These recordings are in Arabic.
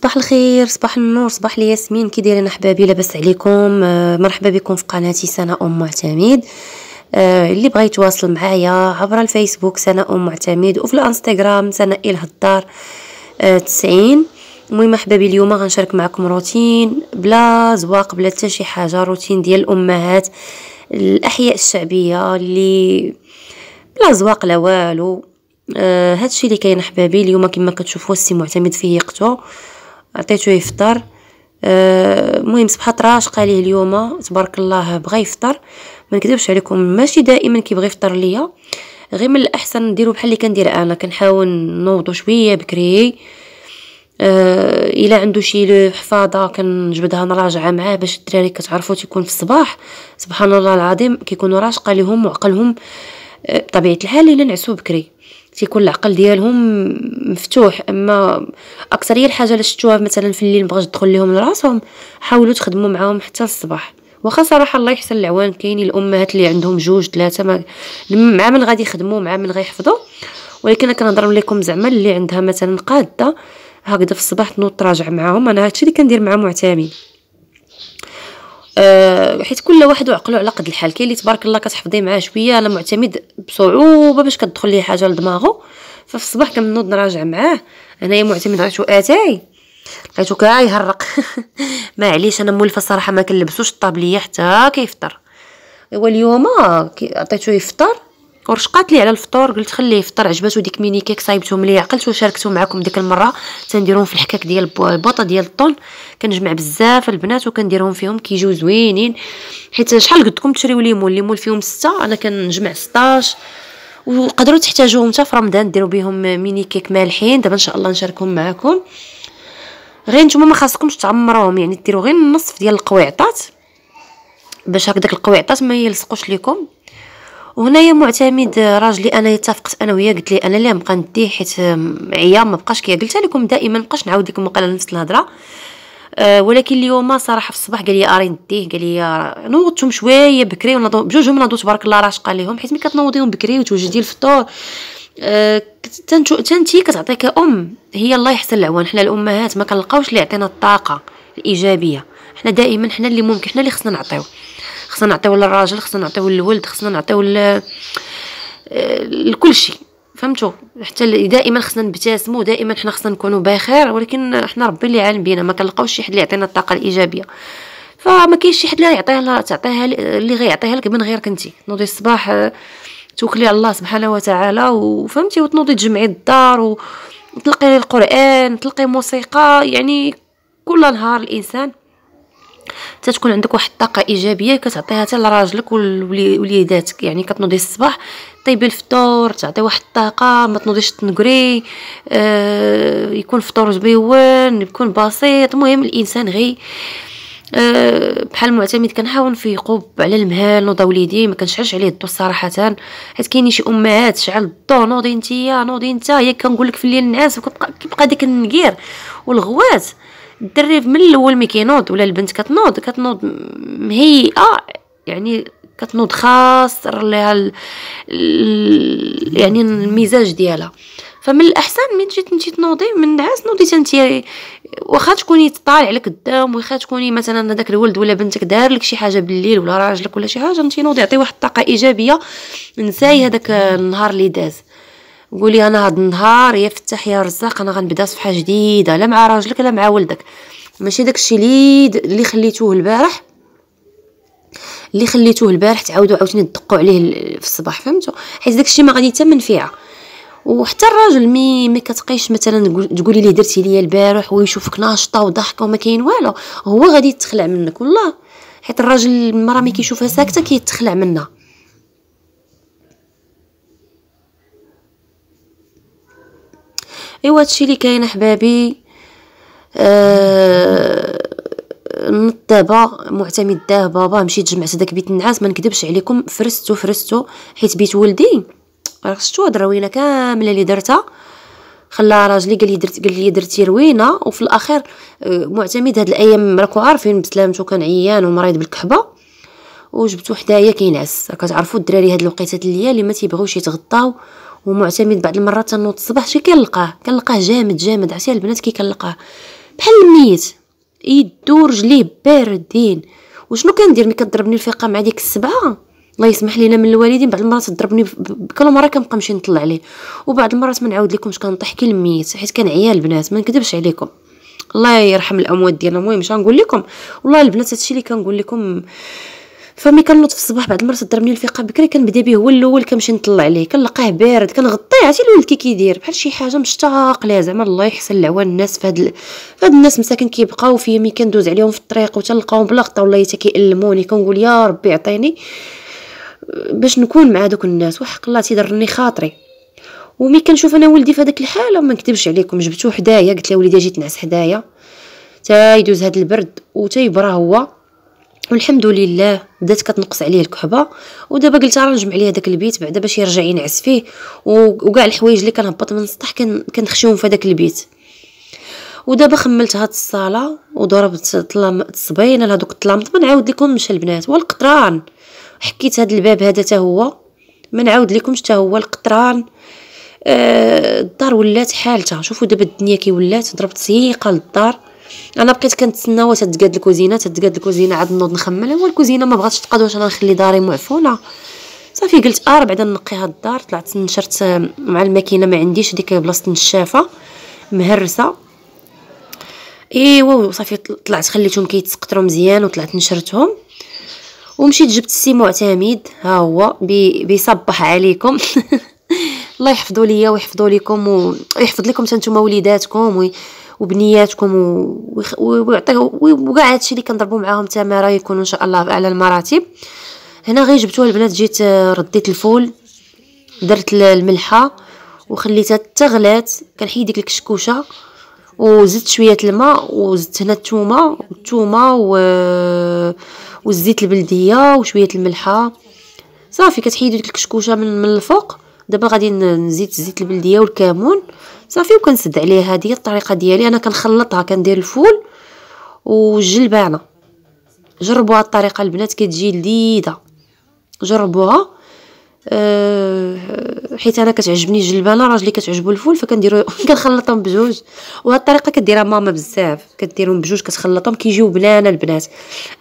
صباح الخير صباح النور صباح الياسمين كي دايرين احبابي لاباس عليكم آه مرحبا بكم في قناتي سنة ام معتمد آه اللي بغى يتواصل معايا عبر الفيسبوك سنة ام معتمد وفي الانستغرام سنة الهدار آه 90 المهم احبابي اليوم غنشارك معكم روتين بلا زواق بلا حتى شي حاجه روتين ديال الامهات الاحياء الشعبيه اللي بلا زواق لا والو آه هادشي اللي كاين احبابي اليوم كما كتشوفوا السي معتمد فيه يقتو عطيتو يفطر آه، المهم صبحت راشقه ليه اليوم تبارك الله بغا يفطر ما نكذبش عليكم ماشي دائما كيبغي يفطر ليا غير من الاحسن نديرو بحال اللي كندير انا كنحاول نوضو شويه بكري أه الا عنده شي حفاضه كنجبدها نراجعها معاه باش الدراري كتعرفوا تيكون في الصباح سبحان الله العظيم كيكونوا راشقه لهم وعقلهم آه، بطبيعه الحال الا نعسو بكري تيكون العقل ديالهم مفتوح اما اكثريه الحاجه اللي شفتوها مثلا في الليل بغاش تدخل لهم لراسهم حاولوا تخدموا معاهم حتى الصباح واخا صراحه الله يحسن العوان كاينين الامهات اللي عندهم جوج ثلاثه مع من غادي يخدموا مع من غيحفظوا ولكن انا كنهضر لكم زعما اللي عندها مثلا قاده هكذا في الصباح تنوض تراجع معاهم انا هادشي اللي كندير مع معتامين أه حيت كل واحد وعقلو على قد الحال كاين اللي تبارك الله كتحفظي معاه شويه انا معتمد بصعوبه باش كتدخل ليه حاجه لدماغو ففي الصباح كنوض نراجع معاه انايا معتمد على اتاي لقيتو كيهرق معليش انا مولفه صراحه ما كنلبسوش الطابليه حتى كيفطر ايوا اليوم آه، عطيتو يفطر ورشقات لي على الفطور قلت خليه يفطر عجباتو ديك ميني كيك صايبتهم ملي عقلت وشاركتو معكم ديك المره تنديرهم في الحكاك ديال البوطه ديال الطون كنجمع بزاف البنات وكنديرهم فيهم كيجيو زوينين حيت شحال قدكم تشريو ليمون ليمون فيهم ستة انا كنجمع 16 وقدروا تحتاجوهم حتى في رمضان ديروا بهم ميني كيك مالحين دابا ان شاء الله نشاركهم معكم غير نتوما ما خاصكمش تعمروهم يعني ديروا غير النصف ديال القويعطات باش هكداك القويعطات ما يلصقوش ليكم يا معتمد راجلي انا اتفقت انا وياه قلت ليه انا اللي نبقى ندي حيت عيا ما بقاش كي قلت لكم دائما ما بقاش نعاود لكم مقاله نفس الهضره أه ولكن اليوم صراحه في الصباح قال لي اري نديه قال لي نوضتهم شويه بكري ونضو بجوجهم نضو تبارك الله راشقه ليهم حيت ملي كتنوضيهم بكري وتوجدي الفطور أه تنتي كتعطيك ام هي الله يحسن العوان حنا الامهات ما كنلقاوش اللي يعطينا الطاقه الايجابيه حنا دائما حنا اللي ممكن حنا اللي خصنا نعطيوه خصنا نعطيو للراجل خصنا نعطيو للولد خصنا نعطيو آه، لكل شيء فهمتوا حتى دائما خصنا نبتسموا دائما حنا خصنا نكونوا بخير ولكن حنا ربي اللي عالم بينا ما كنلقاوش شي حد اللي يعطينا الطاقه الايجابيه فما كاينش شي حد اللي يعطيها تعطيها اللي غيعطيها لك من غيرك انت نوضي الصباح آه، توكلي على الله سبحانه وتعالى وفهمتي وتنوضي تجمعي الدار وتلقي القران تلقي موسيقى يعني كل نهار الانسان تتكون عندك واحد الطاقه ايجابيه كتعطيها حتى لراجلك ووليداتك يعني كتنوضي الصباح طيبي الفطور تعطي واحد الطاقه ما تنوضيش تنقري آه يكون فطور زويون يكون بسيط المهم الانسان غي آه، بحال المعتمد كنحاول نفيقو على المهال نوض وليدي ما كنشعلش عليه الضو صراحه حيت كاينين شي امهات شعل الضو نوضي نتيا نوضي نتا هي كنقول لك في الليل نعاس وكتبقى كيبقى النقير والغوات الدري من الاول ملي كينوض ولا البنت كتنوض كتنوض مهيئه يعني كتنوض خاسر لها ال... ال... يعني المزاج ديالها فمن الاحسن من تجي تنتي تنوضي من النعاس نوضي انتي واخا تكوني طالع لك قدام واخا تكوني مثلا هذاك الولد ولا بنتك دار لك شي حاجه بالليل ولا راجلك ولا شي حاجه انتي نوضي عطي واحد الطاقه ايجابيه نساي هذاك النهار اللي داز قولي انا هاد النهار يا فتاح يا رزاق انا غنبدا صفحه جديده لا مع راجلك لا مع ولدك ماشي داكشي اللي اللي خليتوه البارح اللي خليتوه البارح تعاودوا عاوتاني تدقوا عليه في الصباح فهمتوا حيت داكشي ما غادي يتمن فيها وحتى الراجل مي ما كتقيش مثلا تقولي ليه درتي ليا البارح ويشوفك ناشطه وضحكه وما كاين والو هو غادي يتخلع منك والله حيت الراجل المراه مي كيشوفها ساكته كيتخلع منها ايوا هادشي اللي كاين احبابي آه معتمد داه بابا مشيت جمعت داك بيت النعاس ما نكذبش عليكم فرستو فرستو حيت بيت ولدي راه شفتوا هاد الروينه كامله اللي درتها خلا راجلي قال لي درت قال لي درتي روينه وفي الاخير آه، معتمد هاد الايام راكو عارفين بسلامته كان عيان ومريض بالكحبه وجبتو حدايا كينعس راك تعرفوا الدراري هاد الوقيتات الليالي ما تيبغيوش يتغطاو ومعتمد بعض المرات تنوض الصباح شي كنلقاه كنلقاه جامد جامد عرفتي البنات كي كنلقاه بحال الميت يدو رجليه باردين وشنو كندير ملي كضربني الفيقه مع ديك السبعه الله يسمح لينا من الوالدين بعض المرات تضربني كل مره كنبقى نمشي نطلع عليه وبعض المرات ما نعاود لكمش كنطيح كي الميت حيت كنعيا البنات ما نكذبش عليكم الله يرحم الاموات ديالنا المهم اش غنقول لكم والله البنات هادشي اللي كنقول لكم فمي كنوض في الصباح بعض المرات ضربني الفيقه بكري كنبدا به هو الاول كنمشي نطلع عليه كنلقاه بارد كنغطيه عرفتي الولد كي كيدير بحال شي حاجه مشتاق ليها زعما الله يحسن العوان الناس فهاد ال... فهاد الناس مساكن كيبقاو فيا مي كندوز عليهم في الطريق وتلقاهم بلا غطا والله حتى كيألموني كنقول يا ربي عطيني باش نكون مع دوك الناس وحق الله تيضرني خاطري ومي كنشوف انا ولدي في الحاله ما نكذبش عليكم جبتو حدايا قلت له وليدي جيت نعس حدايا تا يدوز هاد البرد وتا يبرا هو والحمد لله بدات كتنقص عليه الكحبه ودابا قلت راه نجمع ليه داك البيت بعدا باش يرجع ينعس فيه وكاع الحوايج اللي كنهبط من السطح كنخشيهم في داك البيت ودابا خملت هاد الصاله وضربت طلام على لهذوك الطلامط ما نعاود لكم مش البنات والقطران حكيت هاد الباب هذا حتى هو ما نعاود لكمش حتى هو القطران آه الدار ولات حالتها شوفوا دابا الدنيا كي ولات ضربت سيقه للدار انا بقيت كنتسنى واش تتقاد الكوزينه تتقاد الكوزينه عاد نوض نخمل هو الكوزينه ما بغاتش تقاد واش انا نخلي داري معفونه صافي قلت اه بعدا نقي هاد الدار طلعت نشرت آه، مع الماكينه ما عنديش ديك بلاصه النشافه مهرسه ايوا صافي طلعت خليتهم كيتسقطرو مزيان وطلعت نشرتهم ومشيت جبت السي معتمد ها هو بيصبح عليكم الله يحفظوا ليا ويحفظوا ليكم ويحفظ لكم حتى نتوما وليداتكم وبنياتكم ويعطيه وكاع هادشي اللي كنضربو معاهم تماره يكون ان شاء الله على المراتب هنا غير جبتوها البنات جيت آه، رديت الفول درت الملحه وخليتها تغلات كنحيد ديك الكشكوشه وزدت شويه الماء وزدت هنا الثومه الثومه و والزيت البلديه وشويه الملحه صافي كتحيدوا ديك الكشكوشه من, من الفوق دابا غادي نزيد الزيت البلديه والكمون صافي وكنسد عليه هذه الطريقه ديالي انا كنخلطها كندير الفول والجلبانه جربوها الطريقه البنات كتجي لذيذه جربوها أه حيت انا كتعجبني الجلبانه راجلي كتعجبو الفول فكنديرو كنخلطهم بجوج وهاد الطريقه كديرها ماما بزاف كديرهم بجوج كتخلطهم كيجيو بنانه البنات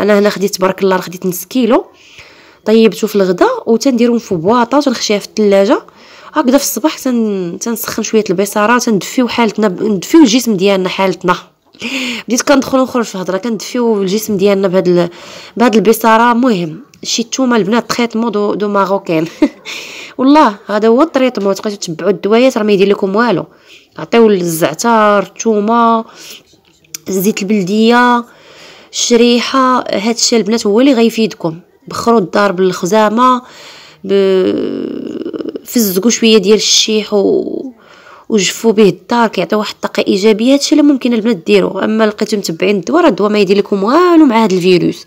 انا هنا خديت تبارك الله خديت نص كيلو طيبته في الغدا وتنديرهم في بواطه تنخشيها في الثلاجه هكذا في الصباح تن... تنسخن شويه البيصاره تندفيو حالتنا ندفيو الجسم ديالنا حالتنا بديت كندخل ونخرج في الهضره كندفيو الجسم ديالنا بهاد ال... بهاد البيصاره مهم شي التومه البنات تريتمون دو, دو ماروكين والله هذا هو التريتمون تبقاو تتبعوا الدوايات راه ما يدير لكم والو عطيو الزعتر التومه الزيت البلديه الشريحه هادشي البنات هو اللي غيفيدكم بخروا الدار بالخزامه ب... فزقوا شويه ديال الشيح و وجفوا به الدار كيعطيو واحد الطاقه ايجابيه هادشي اللي ممكن البنات ديروا اما لقيتو متبعين الدواء راه الدواء ما يدير لكم والو مع هاد الفيروس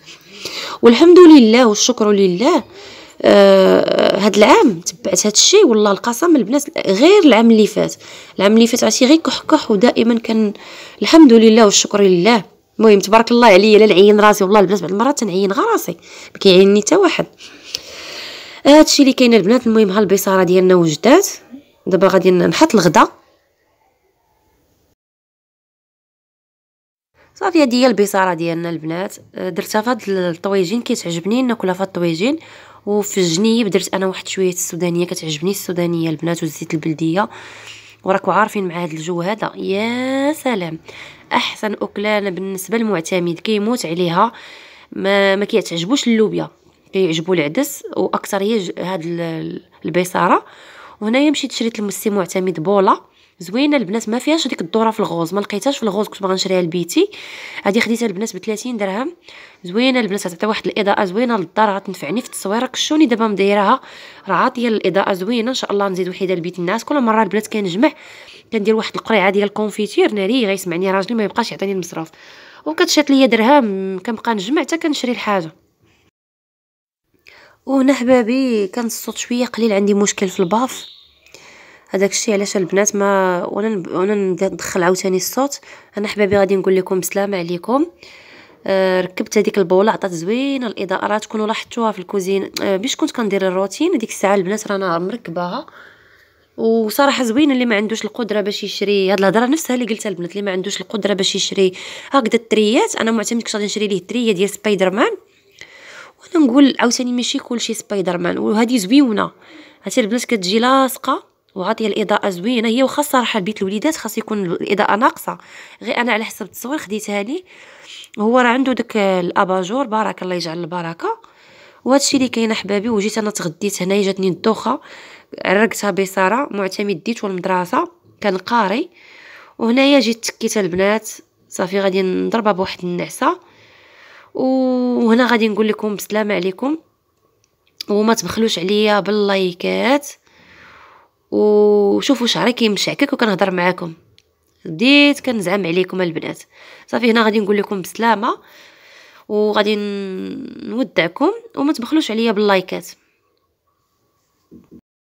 والحمد لله والشكر لله آه هاد العام تبعت هاد الشيء والله القسم البنات غير العام اللي فات العام اللي فات عرفتي غير كحكح ودائما كان الحمد لله والشكر لله المهم تبارك الله عليا لا نعين راسي والله البنات بعض المرات تنعين غراسي ما كيعينني حتى واحد هادشي اللي كاين البنات المهم ها البصاره ديالنا وجدات دابا غادي نحط الغدا صافي هادي هي البصاره ديالنا البنات أه، درتها فهاد الطويجين كيتعجبني ناكلها فهاد الطويجين وفي الجنيب درت انا واحد شويه السودانيه كتعجبني السودانيه البنات والزيت البلديه وراكو عارفين مع هاد الجو هذا يا سلام احسن اكله بالنسبه للمعتمد كيموت عليها ما ما كيتعجبوش اللوبيا يعجبو العدس واكثر هي هاد البيصاره وهنايا مشيت شريت المسي معتمد بولا زوينه البنات ما فيهاش ديك الذره في الغوز ما لقيتهاش في الغوز كنت باغا نشريها لبيتي هادي خديتها البنات ب 30 درهم زوينه البنات غتعطي واحد الاضاءه زوينه للدار غتنفعني في التصويره كشوني دابا مدايراها راه عاطيه الاضاءه زوينه ان شاء الله نزيد وحده لبيت الناس كل مره البنات كنجمع كندير واحد القريعه ديال الكونفيتير ناري غيسمعني راجلي ما يبقاش يعطيني المصروف وكتشات ليا درهم كنبقى نجمع حتى كنشري الحاجه وهنا حبابي كان الصوت شويه قليل عندي مشكل في الباف هذاك الشيء علاش البنات ما وانا وانا ندخل عاوتاني الصوت انا حبابي غادي نقول لكم بسلام عليكم آه، ركبت هذيك البوله عطات زوينه الاضاءه راه تكونوا لاحظتوها في الكوزين آه، باش كنت كندير الروتين هذيك الساعه البنات رانا مركباها وصراحه زوينه اللي ما عندوش القدره باش يشري هاد الهضره نفسها اللي قلتها البنات اللي ما عندوش القدره باش يشري هكذا التريات انا معتمد غادي نشري ليه التريه ديال سبايدر مان وانا نقول عاوتاني ماشي كلشي سبايدر مان وهذه زويونه عرفتي البنات كتجي لاصقه وعاطيه الاضاءه زوينه هي وخا صراحه بيت الوليدات خاص يكون الاضاءه ناقصه غير انا على حسب التصوير خديتها لي هو راه عنده داك الاباجور بارك الله يجعل البركه وهادشي اللي كاين احبابي وجيت انا تغديت هنايا جاتني الدوخه عرقتها بساره معتمد ديت والمدرسه كان قاري وهنايا جيت تكيت البنات صافي غادي نضربها بواحد النعسه وهنا غادي نقول لكم بسلام عليكم وما تبخلوش عليا باللايكات وشوفوا شعري كيمشعكك وكنهضر معاكم بديت كنزعم عليكم البنات صافي هنا غادي نقول لكم بسلامه وغادي نودعكم وما تبخلوش عليا باللايكات